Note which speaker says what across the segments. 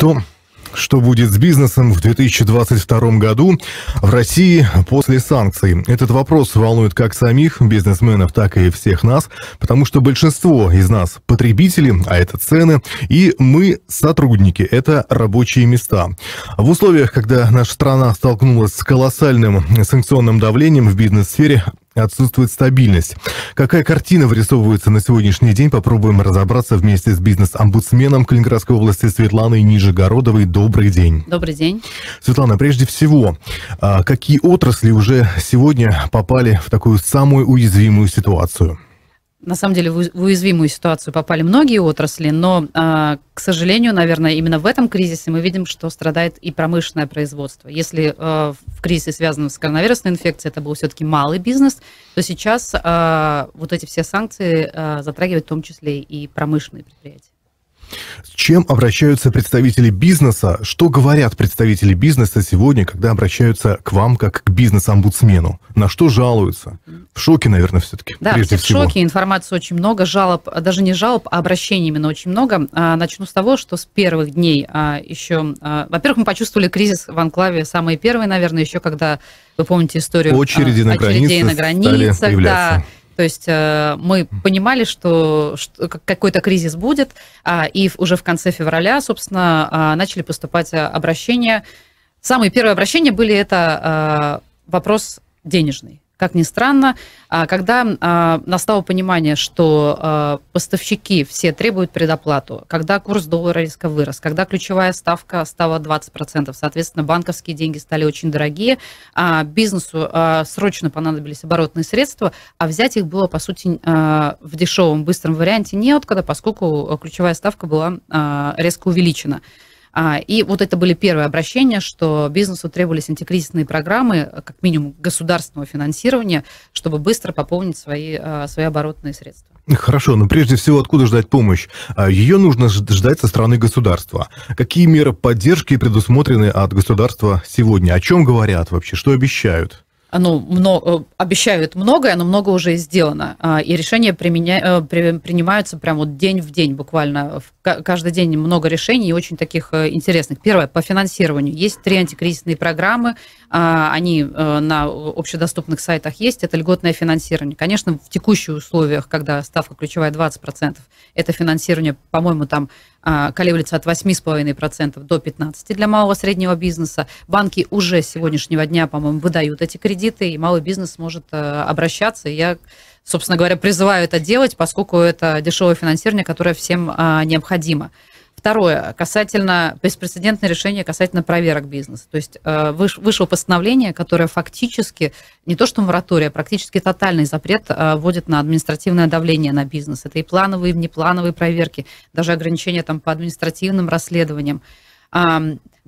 Speaker 1: то, что будет с бизнесом в 2022 году в России после санкций? Этот вопрос волнует как самих бизнесменов, так и всех нас, потому что большинство из нас потребители, а это цены, и мы сотрудники, это рабочие места. В условиях, когда наша страна столкнулась с колоссальным санкционным давлением в бизнес-сфере, отсутствует стабильность. Какая картина вырисовывается на сегодняшний день, попробуем разобраться вместе с бизнес-омбудсменом Калининградской области Светланой Нижегородовой. Добрый день. Добрый день. Светлана, прежде всего, а, какие отрасли уже сегодня попали в такую самую уязвимую ситуацию?
Speaker 2: на самом деле, в уязвимую ситуацию попали многие отрасли, но, а, к сожалению, наверное, именно в этом кризисе мы видим, что страдает и промышленное производство. Если а, в кризисе, связанном с коронавирусной инфекцией, это был все-таки малый бизнес, то сейчас а, вот эти все санкции затрагивают в том числе и промышленные предприятия.
Speaker 1: Чем обращаются представители бизнеса? Что говорят представители бизнеса сегодня, когда обращаются к вам как к бизнес-омбудсмену? На что жалуются? В шоке, наверное, все-таки. Да, все в шоке.
Speaker 2: Информации очень много, жалоб, даже не жалоб, а обращений именно очень много. А, начну с того, что с первых дней а, еще... А, во-первых, мы почувствовали кризис в анклаве самые первые, наверное, еще когда, вы помните историю... Очереди на границе на границах, да то есть э, мы понимали, что, какой-то кризис будет, а, и уже в конце февраля, собственно, а, начали поступать э, обращения. Самые первые обращения были это э, вопрос денежный. Как ни странно, а, когда а, настало понимание, что а, поставщики все требуют предоплату, когда курс доллара резко вырос, когда ключевая ставка стала 20%, соответственно, банковские деньги стали очень дорогие, бизнесу срочно понадобились оборотные средства, а взять их было, по сути, в дешевом, быстром варианте неоткуда, поскольку ключевая ставка была резко увеличена. А, и вот это были первые обращения, что бизнесу требовались антикризисные программы, э, как минимум государственного финансирования, чтобы быстро пополнить свои, а, свои оборотные средства.
Speaker 1: Хорошо, но прежде всего откуда ждать помощь? А, Ее нужно ждать со стороны государства. Какие меры поддержки предусмотрены от государства сегодня? О чем говорят вообще? Что обещают?
Speaker 2: ну, много, э, обещают многое, но много уже сделано. А, и решения применя... Э, принимаются прямо вот день в день буквально. Каждый день много решений очень таких э, интересных. Первое, по финансированию. Есть три антикризисные программы, а, они э, на общедоступных сайтах есть, это льготное финансирование. Конечно, в текущих условиях, когда ставка ключевая 20%, это финансирование, по-моему, там а, колеблется от 8,5% до 15% для малого и среднего бизнеса. Банки уже с сегодняшнего дня, по-моему, выдают эти кредиты, и малый бизнес может э, обращаться. Я собственно говоря, призываю это делать, поскольку это дешевое финансирование, которое всем а, необходимо. Второе, касательно беспрецедентное решение касательно проверок бизнеса. То есть э, вышло постановление, которое фактически не то что моратория, а практически тотальный запрет э, вводит на административное давление на бизнес. Это и плановые, и внеплановые проверки, даже ограничения там по административным расследованиям.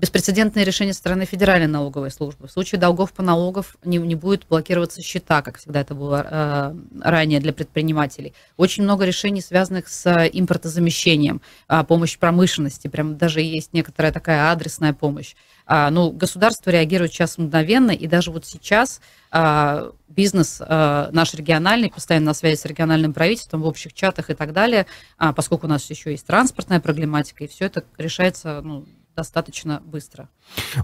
Speaker 2: Беспрецедентное решение стороны Федеральной налоговой службы. В случае долгов по налогов не, не будет блокироваться счета, как всегда это было э, ранее для предпринимателей. Очень много решений, связанных с импортозамещением, э, помощь промышленности, прям даже есть некоторая такая адресная помощь. А, ну, государство реагирует сейчас мгновенно, и даже вот сейчас а, бизнес а, наш региональный, постоянно на связи с региональным правительством в общих чатах и так далее, а, поскольку у нас еще есть транспортная проблематика, и все это решается ну, достаточно быстро.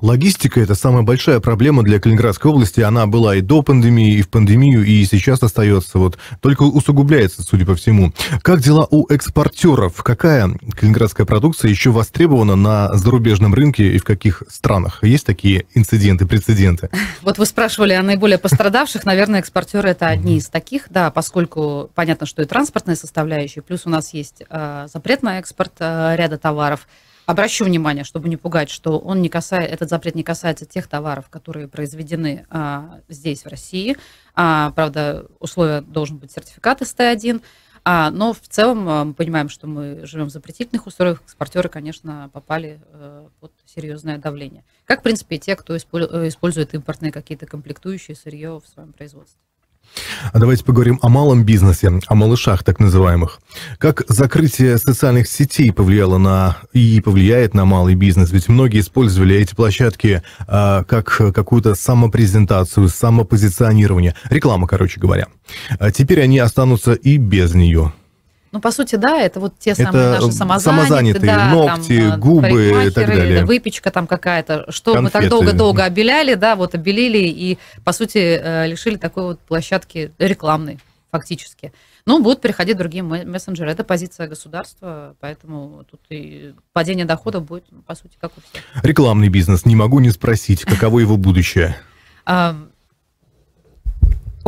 Speaker 1: Логистика – это самая большая проблема для Калининградской области. Она была и до пандемии, и в пандемию, и сейчас остается. Вот только усугубляется, судя по всему. Как дела у экспортеров? Какая калининградская продукция еще востребована на зарубежном рынке и в каких странах? Есть такие инциденты, прецеденты?
Speaker 2: Вот вы спрашивали о наиболее пострадавших. Наверное, экспортеры – это одни из таких, да, поскольку понятно, что и транспортная составляющая, плюс у нас есть э, запрет на экспорт э, ряда товаров – Обращу внимание, чтобы не пугать, что он не касается, этот запрет не касается тех товаров, которые произведены а, здесь, в России. А, правда, условия должен быть сертификат СТ-1. А, но в целом а, мы понимаем, что мы живем в запретительных условиях. Экспортеры, конечно, попали а, под серьезное давление. Как, в принципе, и те, кто э, использует импортные какие-то комплектующие сырье в своем производстве.
Speaker 1: А давайте поговорим о малом бизнесе, о малышах так называемых. Как закрытие социальных сетей повлияло на и повлияет на малый бизнес? Ведь многие использовали эти площадки э, как какую-то самопрезентацию, самопозиционирование, реклама, короче говоря. А теперь они останутся и без нее.
Speaker 2: Ну, по сути, да, это вот те самые это наши самозанятые. Самозанятые, да, ногти, там, э, губы и так далее. Выпечка там какая-то, что Конфеты. мы так долго-долго обеляли, да, вот обелили и, по сути, э, лишили такой вот площадки рекламной фактически. Ну, будут приходить другие мессенджеры. Это позиция государства, поэтому тут и падение дохода будет, ну, по сути, как у всех.
Speaker 1: Рекламный бизнес. Не могу не спросить, каково его будущее?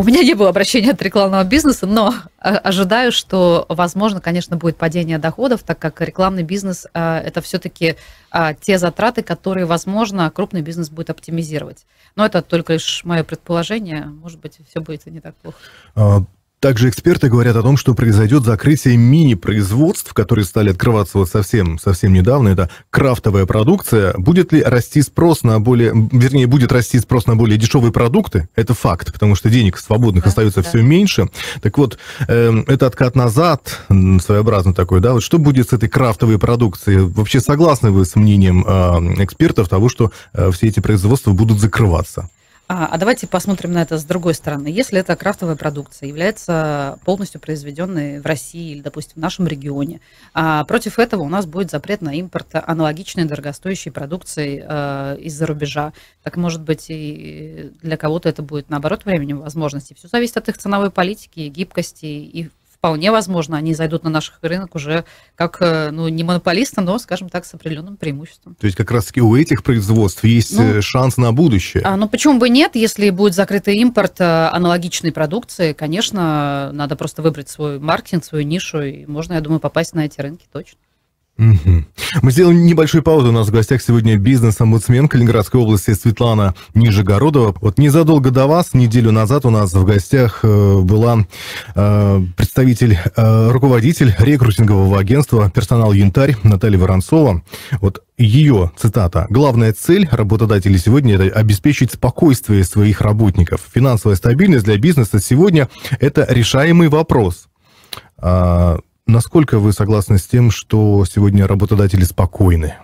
Speaker 2: У меня не было обращения от рекламного бизнеса, но а, ожидаю, что, возможно, конечно, будет падение доходов, так как рекламный бизнес а, – это все-таки а, те затраты, которые, возможно, крупный бизнес будет оптимизировать. Но это только лишь мое предположение. Может быть, все будет не так
Speaker 1: плохо. Также эксперты говорят о том, что произойдет закрытие мини-производств, которые стали открываться вот совсем, совсем недавно. Это крафтовая продукция. Будет ли расти спрос на более... Вернее, будет расти спрос на более дешевые продукты? Это факт, потому что денег свободных да, остается да. все меньше. Так вот, э, это откат назад, своеобразно такой, да? Вот что будет с этой крафтовой продукцией? Вообще согласны вы с мнением э, экспертов того, что э, все эти производства будут закрываться?
Speaker 2: А, а давайте посмотрим на это с другой стороны. Если эта крафтовая продукция является полностью произведенной в России или, допустим, в нашем регионе, а против этого у нас будет запрет на импорт аналогичной дорогостоящей продукции э, из-за рубежа. Так, может быть, и для кого-то это будет, наоборот, временем возможности. Все зависит от их ценовой политики, гибкости и, в вполне возможно, они зайдут на наш рынок уже как, э, ну, не монополиста, но, скажем так, с определенным преимуществом.
Speaker 1: То есть как раз-таки у этих производств есть ну, э, шанс на будущее?
Speaker 2: А, ну, почему бы нет, если будет закрытый импорт э, аналогичной продукции, конечно, надо просто выбрать свой маркетинг, свою нишу, и можно, я думаю, попасть на эти рынки точно.
Speaker 1: Мы сделаем небольшую паузу. У нас в гостях сегодня бизнес-омбудсмен Калининградской области Светлана Нижегородова. Вот незадолго до вас, неделю назад, у нас в гостях э, была э, представитель, э, руководитель рекрутингового агентства «Персонал Янтарь» Наталья Воронцова. Вот ее, цитата, «Главная цель работодателей сегодня – это обеспечить спокойствие своих работников. Финансовая стабильность для бизнеса сегодня – это решаемый вопрос». А, Насколько вы согласны с тем, что сегодня работодатели спокойны?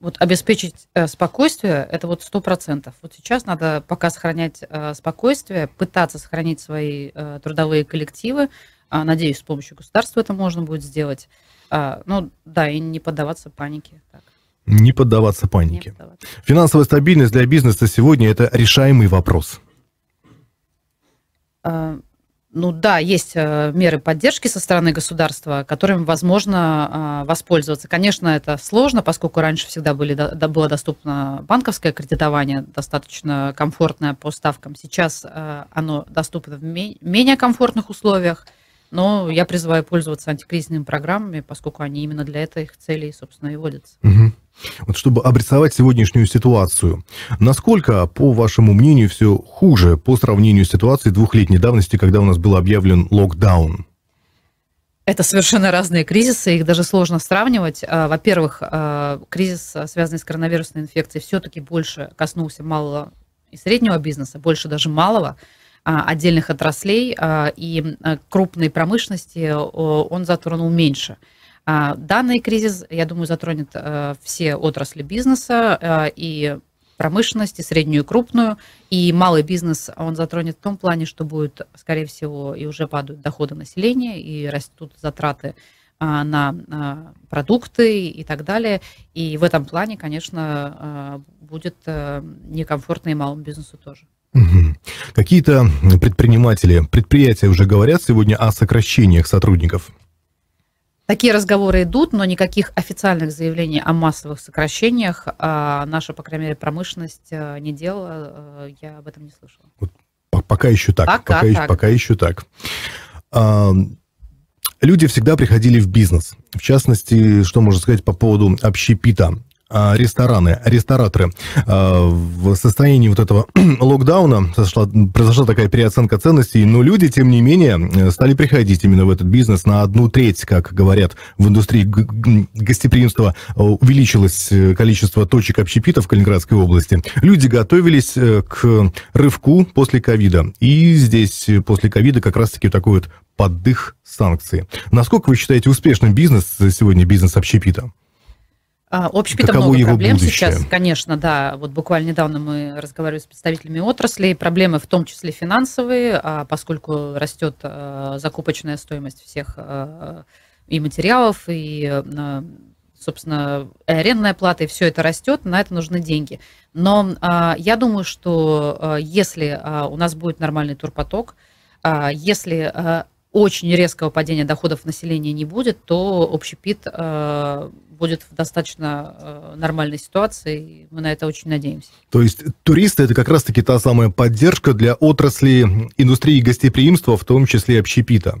Speaker 2: Вот обеспечить э, спокойствие – это вот сто процентов. Вот сейчас надо пока сохранять э, спокойствие, пытаться сохранить свои э, трудовые коллективы. А, надеюсь, с помощью государства это можно будет сделать. А, ну да, и не поддаваться панике. Так.
Speaker 1: Не поддаваться панике. Не поддаваться. Финансовая стабильность для бизнеса сегодня – это решаемый вопрос.
Speaker 2: А, ну да, есть э, меры поддержки со стороны государства, которыми возможно а, воспользоваться. Конечно, это сложно, поскольку раньше всегда были, да, было доступно банковское кредитование, достаточно комфортное по ставкам. Сейчас э, оно доступно в менее комфортных условиях – но я призываю пользоваться антикризисными программами, поскольку они именно для этих целей, собственно, и вводятся.
Speaker 1: Угу. Вот чтобы обрисовать сегодняшнюю ситуацию, насколько, по вашему мнению, все хуже по сравнению с ситуацией двухлетней давности, когда у нас был объявлен локдаун?
Speaker 2: Это совершенно разные кризисы, их даже сложно сравнивать. А, во-первых, а, кризис, а, связанный с коронавирусной инфекцией, все-таки больше коснулся малого и среднего бизнеса, больше даже малого. А, отдельных отраслей а, и а, крупной промышленности он затронул меньше. Данный кризис, я думаю, затронет э, все отрасли бизнеса и промышленность, и среднюю, и крупную. И малый бизнес он затронет в том плане, что будет, скорее всего, и уже падают доходы населения, и растут затраты на продукты и так далее. И в этом плане, конечно, будет э, некомфортно и малому бизнесу тоже.
Speaker 1: Какие-то предприниматели, предприятия уже говорят сегодня о сокращениях сотрудников.
Speaker 2: Такие разговоры идут, но никаких официальных заявлений о массовых сокращениях а наша, по крайней мере, промышленность э, не делала. Э, я об этом не слышала. Вот,
Speaker 1: пока еще так. Пока, пока, так. Еще, пока еще так. А, люди всегда приходили в бизнес. В частности, что можно сказать по поводу общепита. А, рестораны, рестораторы. А, в состоянии вот этого локдауна сошла, произошла такая переоценка ценностей, но люди, тем не менее, э, стали приходить именно в этот бизнес на одну треть, как говорят в индустрии гостеприимства, увеличилось э, количество точек общепита в Калининградской области. Люди готовились э, к рывку после ковида. И здесь после ковида как раз-таки такой вот поддых санкции. Насколько вы считаете успешным бизнес сегодня, бизнес общепита?
Speaker 2: А, общепита Каково много проблем будущее? сейчас, конечно, да. Вот буквально недавно мы разговаривали с представителями отрасли. Проблемы в том числе финансовые, а поскольку растет э, закупочная стоимость всех э, и материалов, и, э, собственно, арендная плата, и все это растет, на это нужны деньги. Но а, я думаю, что если у нас будет нормальный турпоток, если очень резкого падения доходов населения не будет, то общий ПИД э, будет в достаточно э, нормальной ситуации, и мы на это очень надеемся.
Speaker 1: То есть туристы – это как раз-таки та самая поддержка для отрасли индустрии гостеприимства, в том числе общепита?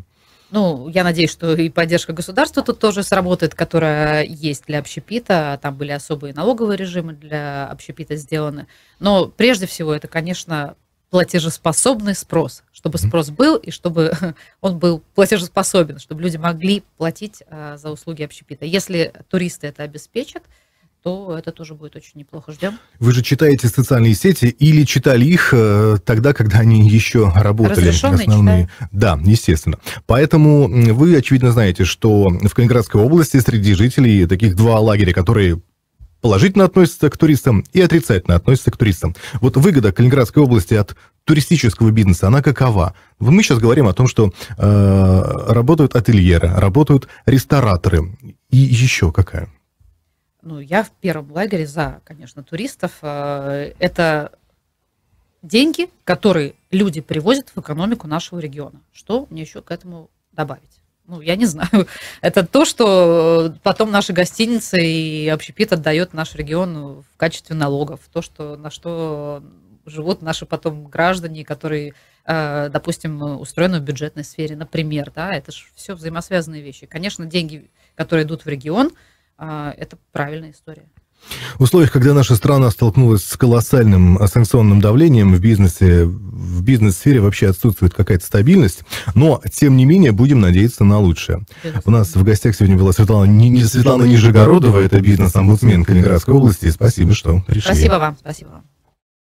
Speaker 2: Ну, я надеюсь, что и поддержка государства тут тоже сработает, которая есть для общепита. Там были особые налоговые режимы для общепита сделаны. Но прежде всего это, конечно, платежеспособный спрос, чтобы спрос был и чтобы он был платежеспособен, чтобы люди могли платить э, за услуги общепита. Если туристы это обеспечат, то это
Speaker 1: тоже будет очень неплохо. Ждем. Вы же читаете социальные сети или читали их э, тогда, когда они еще работали? Основные. Да, естественно. Поэтому вы, очевидно, знаете, что в Калининградской области среди жителей таких два лагеря, которые положительно относится к туристам и отрицательно относится к туристам. Вот выгода Калининградской области от туристического бизнеса, она какова? Мы сейчас говорим о том, что э, работают ательеры, работают рестораторы. И еще какая?
Speaker 2: Ну, я в первом лагере за, конечно, туристов. Э, это деньги, которые люди привозят в экономику нашего региона. Что мне еще к этому добавить? ну, я не знаю, это то, что э, потом наши гостиницы и общепит отдает наш регион в качестве налогов, то, что, на что живут наши потом граждане, которые, э, допустим, устроены в бюджетной сфере, например, да, это же все взаимосвязанные вещи. Конечно, деньги, которые идут в регион, э, это правильная история.
Speaker 1: В условиях, когда наша страна столкнулась с колоссальным э, санкционным давлением в бизнесе, в бизнес-сфере вообще отсутствует какая-то стабильность, но, тем не менее, будем надеяться на лучшее. У нас в гостях сегодня была Светлана, не, не Светлана Нижегородова, это бизнес-омбудсмен Калининградской области. Спасибо, что пришли. Спасибо
Speaker 2: вам. Спасибо вам.